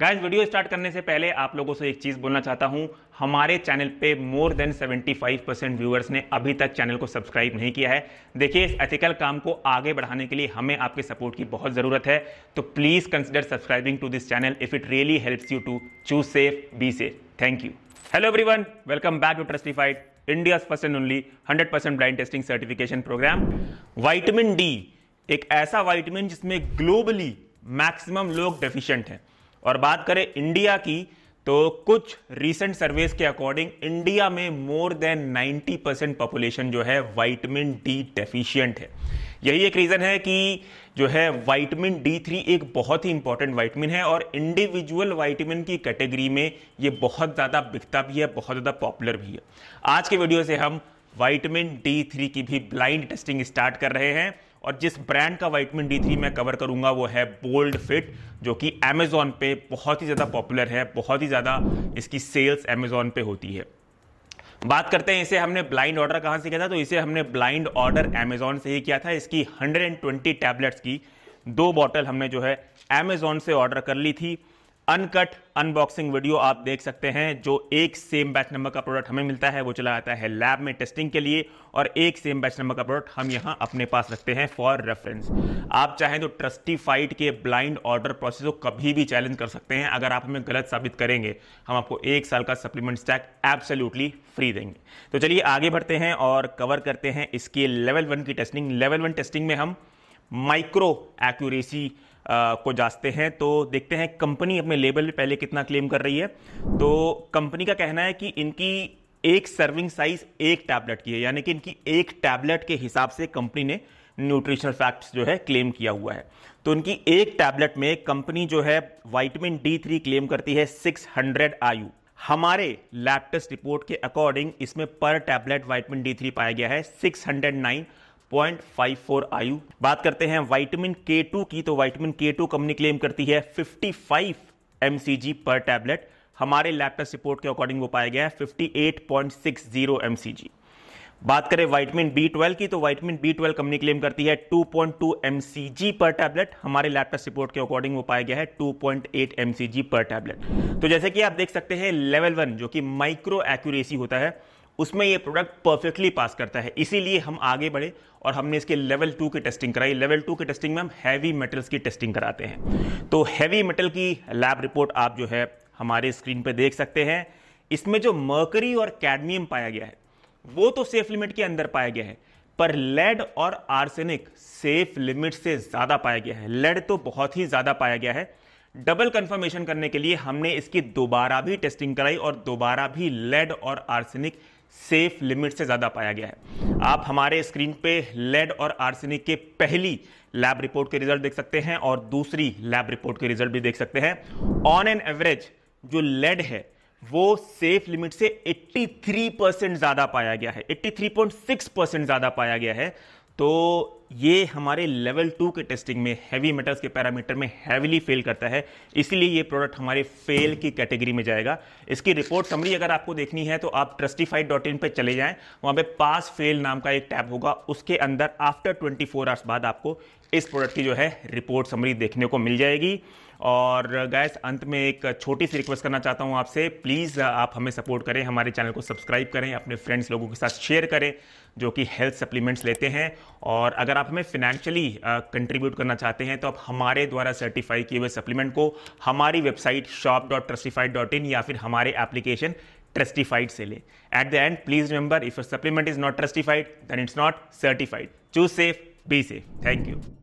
guys video start करने से पहले आप लोगों से एक चीज़ बोलना चाहता हूं हमारे चैनल पे मोर देन 75 परसेंट व्यूअर्स ने अभी तक चैनल को सब्सक्राइब नहीं किया है देखिए इस एथिकल काम को आगे बढ़ाने के लिए हमें आपके सपोर्ट की बहुत ज़रूरत है तो please consider subscribing to this channel if it really helps you to choose safe be safe thank you hello every welcome back to Trustified India first and only hundred percent blind testing certification program vitamin D एक ऐसा vitamin जिसमें globally maximum लोग deficient हैं और बात करें India की तो कुछ रीसेंट सर्वेस के अकॉर्डिंग इंडिया में मोर देन 90 परसेंट पॉपुलेशन जो है वाइटमिन डी डेफिशिएंट है यही एक रीज़न है कि जो है वाइटमिन डी थ्री एक बहुत ही इंपॉर्टेंट वाइटमिन है और इंडिविजुअल वाइटमिन की कैटेगरी में ये बहुत ज़्यादा बिकता भी है बहुत ज़्यादा पॉपुलर भी है आज के वीडियो से हम वाइटमिन डी थ्री की भी ब्लाइंड टेस्टिंग स्टार्ट कर रहे हैं और जिस ब्रांड का वाइटमिन डी थ्री मैं कवर करूंगा वो है बोल्ड फिट जो कि अमेज़ॉन पे बहुत ही ज़्यादा पॉपुलर है बहुत ही ज़्यादा इसकी सेल्स अमेजोन पे होती है बात करते हैं इसे हमने ब्लाइंड ऑर्डर कहाँ से किया था तो इसे हमने ब्लाइंड ऑर्डर अमेज़ॉन से ही किया था इसकी 120 टैबलेट्स की दो बॉटल हमने जो है अमेज़ॉन से ऑर्डर कर ली थी अनकट अनबॉक्सिंग वीडियो आप देख सकते हैं जो एक सेम बैच नंबर का प्रोडक्ट हमें मिलता है वो चला जाता है लैब में टेस्टिंग के लिए और एक सेम बैच नंबर का प्रोडक्ट हम यहाँ अपने पास रखते हैं फॉर रेफरेंस आप चाहें तो ट्रस्टीफाइड के ब्लाइंड ऑर्डर प्रोसेस को कभी भी चैलेंज कर सकते हैं अगर आप हमें गलत साबित करेंगे हम आपको एक साल का सप्लीमेंट स्टैक एब्सोल्यूटली फ्री देंगे तो चलिए आगे बढ़ते हैं और कवर करते हैं इसके लेवल वन की टेस्टिंग लेवल वन टेस्टिंग में हम माइक्रो एक्यूरेसी को जांचते हैं तो देखते हैं कंपनी अपने लेबल में पहले कितना क्लेम कर रही है तो कंपनी का कहना है कि इनकी एक सर्विंग साइज एक टैबलेट की है यानी कि इनकी एक टैबलेट के हिसाब से कंपनी ने न्यूट्रिशनल फैक्ट्स जो है क्लेम किया हुआ है तो उनकी एक टैबलेट में कंपनी जो है वाइटमिन डी थ्री क्लेम करती है 600 आयु हमारे लैब टेस्ट रिपोर्ट के अकॉर्डिंग इसमें पर टैबलेट वाइटमिन डी थ्री पाया गया है 609 पॉइंट फाइव फोर आयु बात करते हैं वाइटमिन के टू की तो वाइटमिन के टू कंपनी क्लेम करती है fifty five M C G पर टैबलेट हमारे लैपटॉप टेस्ट रिपोर्ट के अकॉर्डिंग वो पाया गया है fifty eight point six zero M C G बात करें वाइटमिन बी ट्वेल्व की तो vitamin B twelve company claim करती है two two point M C G पर टैबलेट हमारे लैपटॉप टेस्ट रिपोर्ट के अकॉर्डिंग वो पाया गया है two point eight M C G पर टैबलेट तो जैसे कि आप देख सकते हैं लेवल वन जो कि माइक्रो एक्यूरेसी होता है उसमें ये प्रोडक्ट परफेक्टली पास करता है इसीलिए हम आगे बढ़े और हमने इसके लेवल टू की टेस्टिंग कराई लेवल टू की टेस्टिंग में हम हैवी मेटल्स की टेस्टिंग कराते हैं तो हैवी मेटल की लैब रिपोर्ट आप जो है हमारे स्क्रीन पर देख सकते हैं इसमें जो मर्करी और कैडमियम पाया गया है वो तो सेफ लिमिट के अंदर पाया गया है पर लेड और आर्सेनिक सेफ लिमिट से ज़्यादा पाया गया है लेड तो बहुत ही ज़्यादा पाया गया है डबल कंफर्मेशन करने के लिए हमने इसकी दोबारा भी टेस्टिंग कराई और दोबारा भी लेड और आर्सेनिक सेफ लिमिट से ज़्यादा पाया गया है आप हमारे स्क्रीन पे लेड और आर्सेनिक के पहली लैब रिपोर्ट के रिजल्ट देख सकते हैं और दूसरी लैब रिपोर्ट के रिजल्ट भी देख सकते हैं ऑन एन एवरेज जो लेड है वो सेफ लिमिट से 83 परसेंट ज़्यादा पाया गया है 83.6 परसेंट ज़्यादा पाया गया है तो ये हमारे लेवल टू के टेस्टिंग में हैवी मेटल्स के पैरामीटर में हैविली फेल करता है इसलिए ये प्रोडक्ट हमारे फेल की कैटेगरी में जाएगा इसकी रिपोर्ट समरी अगर आपको देखनी है तो आप ट्रस्टिफाइड डॉट इन पर चले जाएं वहाँ पे पास फेल नाम का एक टैब होगा उसके अंदर आफ्टर 24 फोर आवर्स बाद आपको इस प्रोडक्ट की जो है रिपोर्ट समरी देखने को मिल जाएगी और गैस अंत में एक छोटी सी रिक्वेस्ट करना चाहता हूँ आपसे प्लीज़ आप हमें सपोर्ट करें हमारे चैनल को सब्सक्राइब करें अपने फ्रेंड्स लोगों के साथ शेयर करें जो कि हेल्थ सप्लीमेंट्स लेते हैं और अगर आप हमें फिनेंशियली कंट्रीब्यूट करना चाहते हैं तो आप हमारे द्वारा सर्टिफाई किए हुए सप्लीमेंट को हमारी website shop dot Trustified dot in या फिर हमारे एप्लीकेशन ट्रस्टिफाइड से लें at the end please remember if a supplement is not Trustified then it's not certified choose safe be safe thank you